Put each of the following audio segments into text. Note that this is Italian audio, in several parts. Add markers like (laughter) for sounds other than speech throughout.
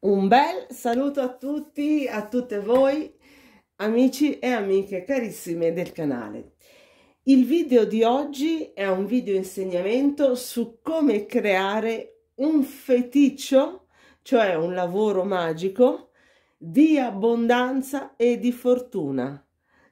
Un bel saluto a tutti, a tutte voi, amici e amiche carissime del canale. Il video di oggi è un video insegnamento su come creare un feticcio, cioè un lavoro magico, di abbondanza e di fortuna.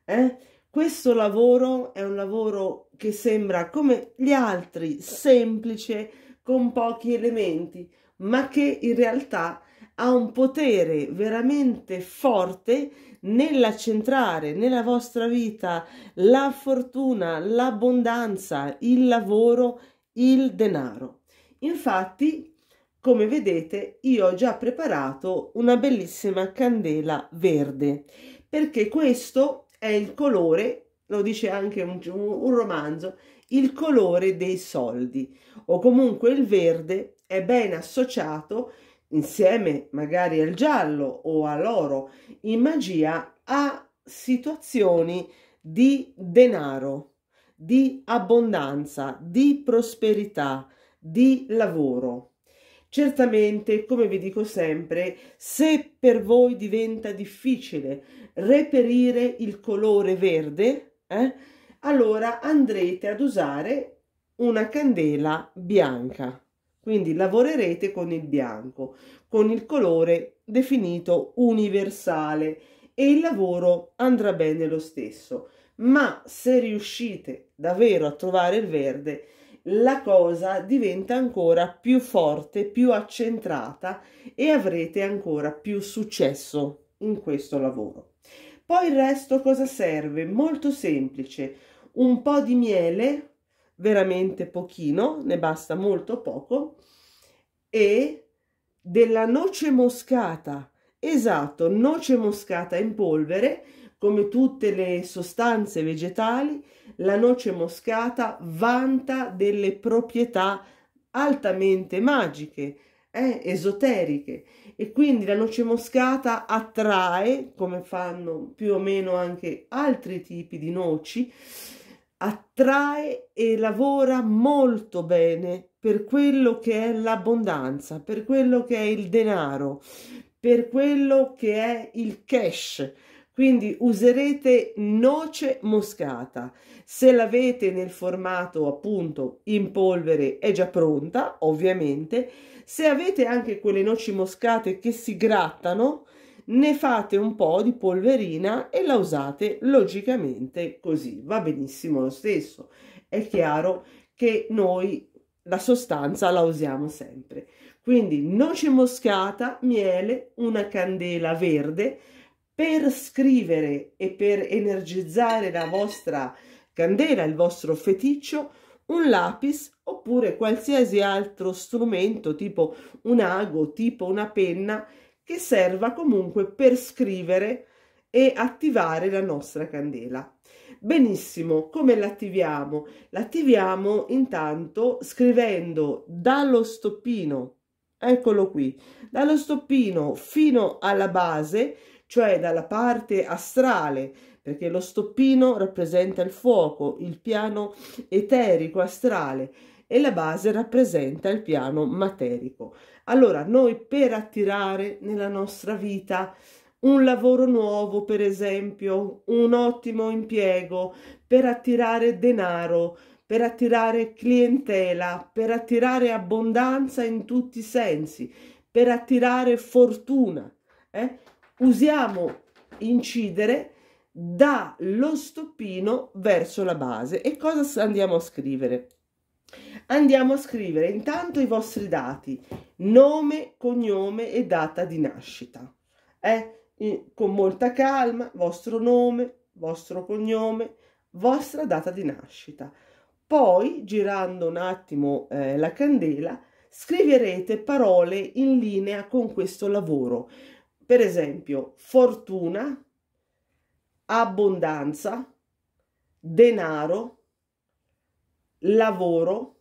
Eh? Questo lavoro è un lavoro che sembra come gli altri, semplice, con pochi elementi, ma che in realtà è ha un potere veramente forte nell'accentrare nella vostra vita la fortuna, l'abbondanza, il lavoro, il denaro. Infatti, come vedete, io ho già preparato una bellissima candela verde, perché questo è il colore, lo dice anche un, un romanzo, il colore dei soldi, o comunque il verde è ben associato insieme magari al giallo o all'oro in magia a situazioni di denaro, di abbondanza, di prosperità, di lavoro. Certamente, come vi dico sempre, se per voi diventa difficile reperire il colore verde, eh, allora andrete ad usare una candela bianca. Quindi lavorerete con il bianco, con il colore definito universale e il lavoro andrà bene lo stesso. Ma se riuscite davvero a trovare il verde, la cosa diventa ancora più forte, più accentrata e avrete ancora più successo in questo lavoro. Poi il resto cosa serve? Molto semplice, un po' di miele, veramente pochino, ne basta molto poco, e della noce moscata, esatto, noce moscata in polvere, come tutte le sostanze vegetali, la noce moscata vanta delle proprietà altamente magiche, eh, esoteriche e quindi la noce moscata attrae, come fanno più o meno anche altri tipi di noci, attrae e lavora molto bene per quello che è l'abbondanza, per quello che è il denaro, per quello che è il cash. Quindi userete noce moscata. Se l'avete nel formato appunto in polvere è già pronta, ovviamente. Se avete anche quelle noci moscate che si grattano, ne fate un po' di polverina e la usate logicamente così, va benissimo lo stesso. È chiaro che noi la sostanza la usiamo sempre. Quindi noce moscata, miele, una candela verde per scrivere e per energizzare la vostra candela, il vostro feticcio, un lapis oppure qualsiasi altro strumento tipo un ago, tipo una penna che serva comunque per scrivere e attivare la nostra candela. Benissimo, come l'attiviamo? L'attiviamo intanto scrivendo dallo stoppino, eccolo qui, dallo stoppino fino alla base, cioè dalla parte astrale, perché lo stoppino rappresenta il fuoco, il piano eterico astrale e la base rappresenta il piano materico. Allora, noi per attirare nella nostra vita un lavoro nuovo, per esempio, un ottimo impiego, per attirare denaro, per attirare clientela, per attirare abbondanza in tutti i sensi, per attirare fortuna. Eh? Usiamo incidere dallo stoppino verso la base. E cosa andiamo a scrivere? Andiamo a scrivere intanto i vostri dati, nome, cognome e data di nascita. Eh? Con molta calma, vostro nome, vostro cognome, vostra data di nascita. Poi, girando un attimo eh, la candela, scriverete parole in linea con questo lavoro. Per esempio, fortuna, abbondanza, denaro, lavoro,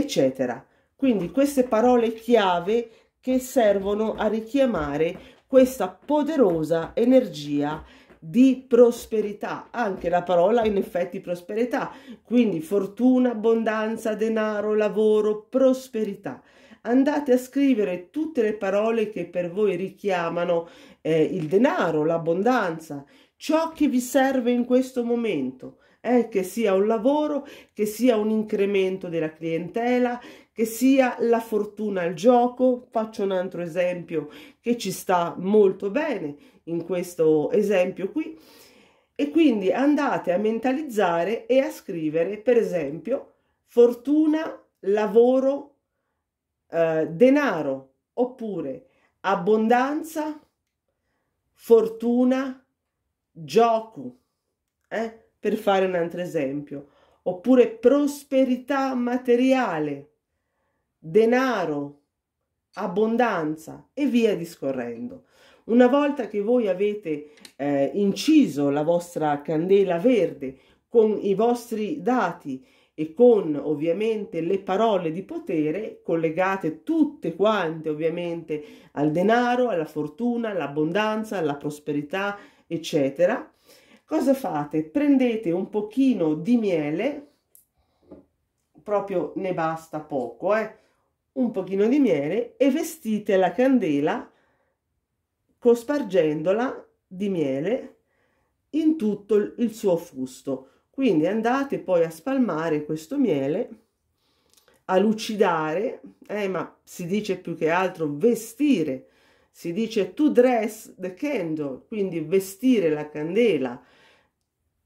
eccetera. Quindi queste parole chiave che servono a richiamare questa poderosa energia di prosperità, anche la parola in effetti prosperità, quindi fortuna, abbondanza, denaro, lavoro, prosperità. Andate a scrivere tutte le parole che per voi richiamano eh, il denaro, l'abbondanza, ciò che vi serve in questo momento eh, che sia un lavoro, che sia un incremento della clientela, che sia la fortuna al gioco. Faccio un altro esempio che ci sta molto bene in questo esempio qui. E quindi andate a mentalizzare e a scrivere, per esempio, fortuna, lavoro, eh, denaro, oppure abbondanza, fortuna, gioco. Eh? per fare un altro esempio, oppure prosperità materiale, denaro, abbondanza e via discorrendo. Una volta che voi avete eh, inciso la vostra candela verde con i vostri dati e con ovviamente le parole di potere collegate tutte quante ovviamente al denaro, alla fortuna, all'abbondanza, alla prosperità, eccetera, Cosa fate? Prendete un pochino di miele, proprio ne basta poco, eh? un pochino di miele e vestite la candela cospargendola di miele in tutto il suo fusto. Quindi andate poi a spalmare questo miele, a lucidare, eh, ma si dice più che altro vestire, si dice to dress the candle, quindi vestire la candela,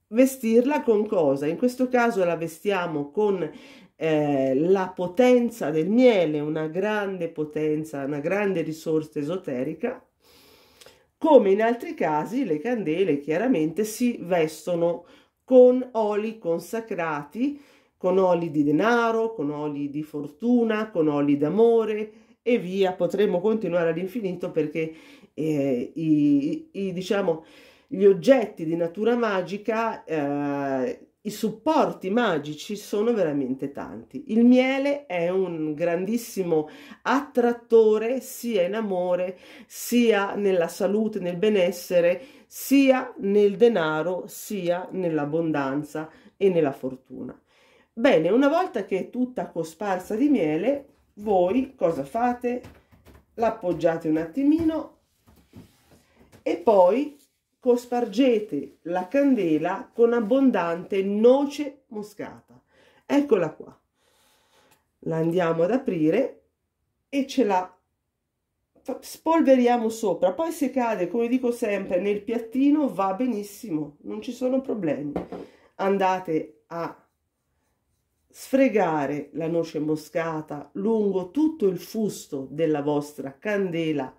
vestirla con cosa? In questo caso la vestiamo con eh, la potenza del miele, una grande potenza, una grande risorsa esoterica, come in altri casi le candele chiaramente si vestono con oli consacrati, con oli di denaro, con oli di fortuna, con oli d'amore e via, potremmo continuare all'infinito perché eh, i, i, diciamo, gli oggetti di natura magica, eh, i supporti magici sono veramente tanti. Il miele è un grandissimo attrattore sia in amore, sia nella salute, nel benessere, sia nel denaro, sia nell'abbondanza e nella fortuna. Bene, una volta che è tutta cosparsa di miele, voi cosa fate? L'appoggiate un attimino e poi cospargete la candela con abbondante noce moscata. Eccola qua. La andiamo ad aprire e ce la spolveriamo sopra. Poi se cade, come dico sempre, nel piattino va benissimo, non ci sono problemi. Andate a sfregare la noce moscata lungo tutto il fusto della vostra candela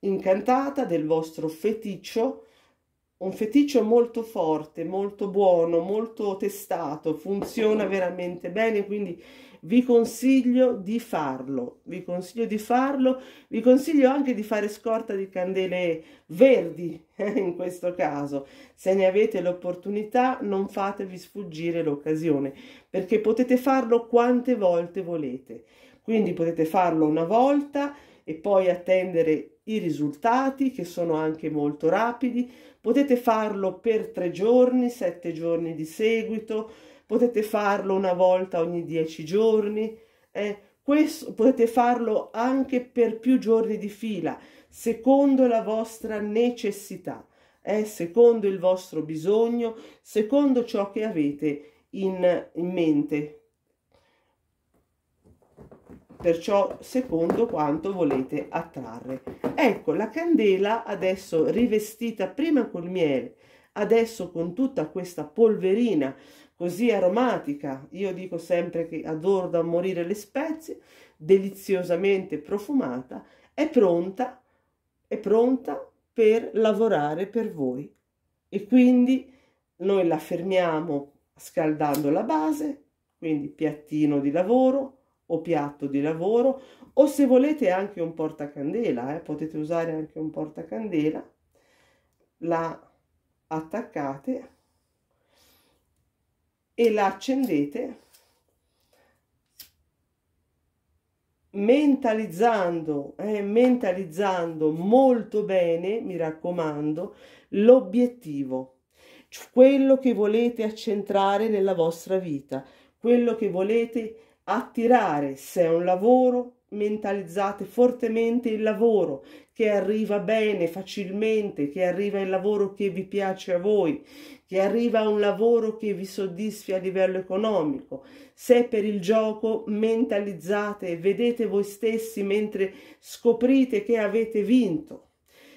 incantata, del vostro feticcio, un feticcio molto forte, molto buono, molto testato, funziona veramente bene, quindi vi consiglio di farlo, vi consiglio di farlo, vi consiglio anche di fare scorta di candele verdi (laughs) eh, in questo caso, se ne avete l'opportunità non fatevi sfuggire l'occasione, perché potete farlo quante volte volete, quindi potete farlo una volta e poi attendere i risultati che sono anche molto rapidi, Potete farlo per tre giorni, sette giorni di seguito, potete farlo una volta ogni dieci giorni, eh? Questo, potete farlo anche per più giorni di fila, secondo la vostra necessità, eh? secondo il vostro bisogno, secondo ciò che avete in, in mente perciò secondo quanto volete attrarre. Ecco la candela adesso rivestita prima col miele, adesso con tutta questa polverina così aromatica, io dico sempre che adoro da morire le spezie, deliziosamente profumata, è pronta, è pronta per lavorare per voi. E quindi noi la fermiamo scaldando la base, quindi piattino di lavoro, o piatto di lavoro o se volete anche un portacandela, eh, potete usare anche un portacandela, la attaccate e la accendete mentalizzando, eh, mentalizzando molto bene, mi raccomando, l'obiettivo, cioè quello che volete accentrare nella vostra vita, quello che volete attirare, se è un lavoro, mentalizzate fortemente il lavoro che arriva bene, facilmente, che arriva il lavoro che vi piace a voi, che arriva un lavoro che vi soddisfi a livello economico. Se per il gioco mentalizzate, vedete voi stessi mentre scoprite che avete vinto.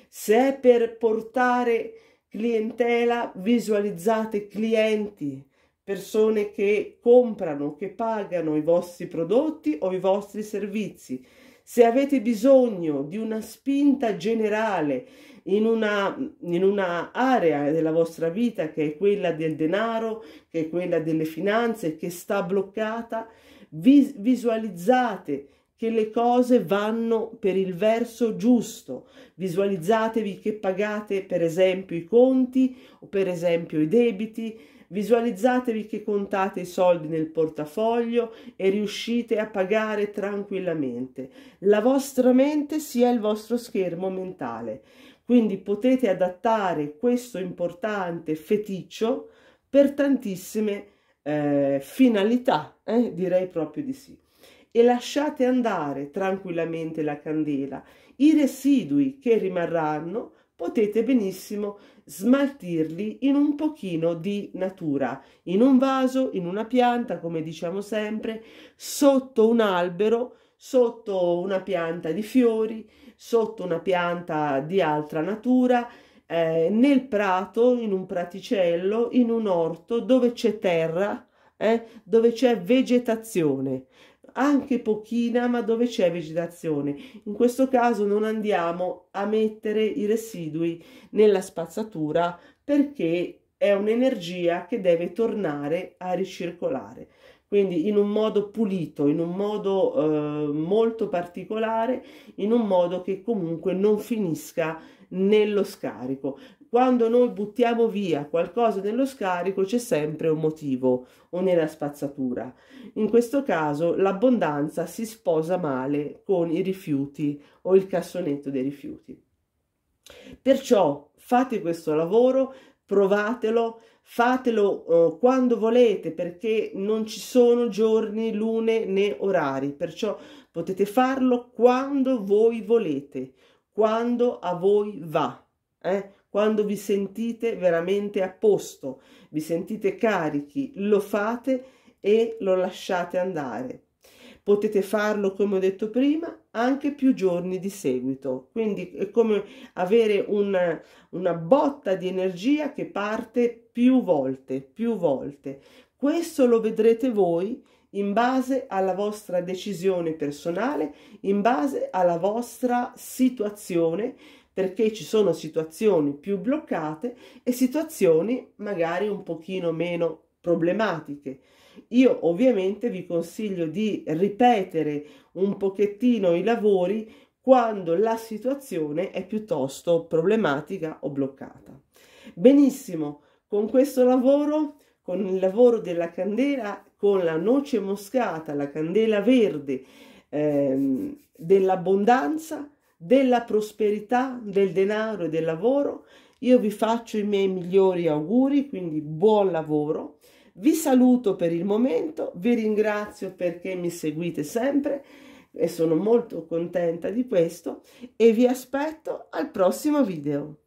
Se per portare clientela, visualizzate clienti, persone che comprano, che pagano i vostri prodotti o i vostri servizi. Se avete bisogno di una spinta generale in una, in una area della vostra vita che è quella del denaro, che è quella delle finanze, che sta bloccata, vi, visualizzate che le cose vanno per il verso giusto. Visualizzatevi che pagate per esempio i conti o per esempio i debiti, Visualizzatevi che contate i soldi nel portafoglio e riuscite a pagare tranquillamente. La vostra mente sia il vostro schermo mentale. Quindi potete adattare questo importante feticcio per tantissime eh, finalità, eh? direi proprio di sì. E lasciate andare tranquillamente la candela. I residui che rimarranno potete benissimo smaltirli in un pochino di natura, in un vaso, in una pianta, come diciamo sempre, sotto un albero, sotto una pianta di fiori, sotto una pianta di altra natura, eh, nel prato, in un praticello, in un orto dove c'è terra, eh, dove c'è vegetazione anche pochina, ma dove c'è vegetazione. In questo caso non andiamo a mettere i residui nella spazzatura perché è un'energia che deve tornare a ricircolare. Quindi in un modo pulito, in un modo eh, molto particolare, in un modo che comunque non finisca nello scarico. Quando noi buttiamo via qualcosa nello scarico c'è sempre un motivo o nella spazzatura. In questo caso l'abbondanza si sposa male con i rifiuti o il cassonetto dei rifiuti. Perciò fate questo lavoro, provatelo, fatelo eh, quando volete perché non ci sono giorni, lune né orari, perciò potete farlo quando voi volete, quando a voi va eh? quando vi sentite veramente a posto, vi sentite carichi, lo fate e lo lasciate andare. Potete farlo, come ho detto prima, anche più giorni di seguito, quindi è come avere una, una botta di energia che parte più volte, più volte. Questo lo vedrete voi in base alla vostra decisione personale, in base alla vostra situazione perché ci sono situazioni più bloccate e situazioni magari un pochino meno problematiche. Io ovviamente vi consiglio di ripetere un pochettino i lavori quando la situazione è piuttosto problematica o bloccata. Benissimo, con questo lavoro, con il lavoro della candela, con la noce moscata, la candela verde ehm, dell'abbondanza, della prosperità, del denaro e del lavoro. Io vi faccio i miei migliori auguri, quindi buon lavoro. Vi saluto per il momento, vi ringrazio perché mi seguite sempre e sono molto contenta di questo e vi aspetto al prossimo video.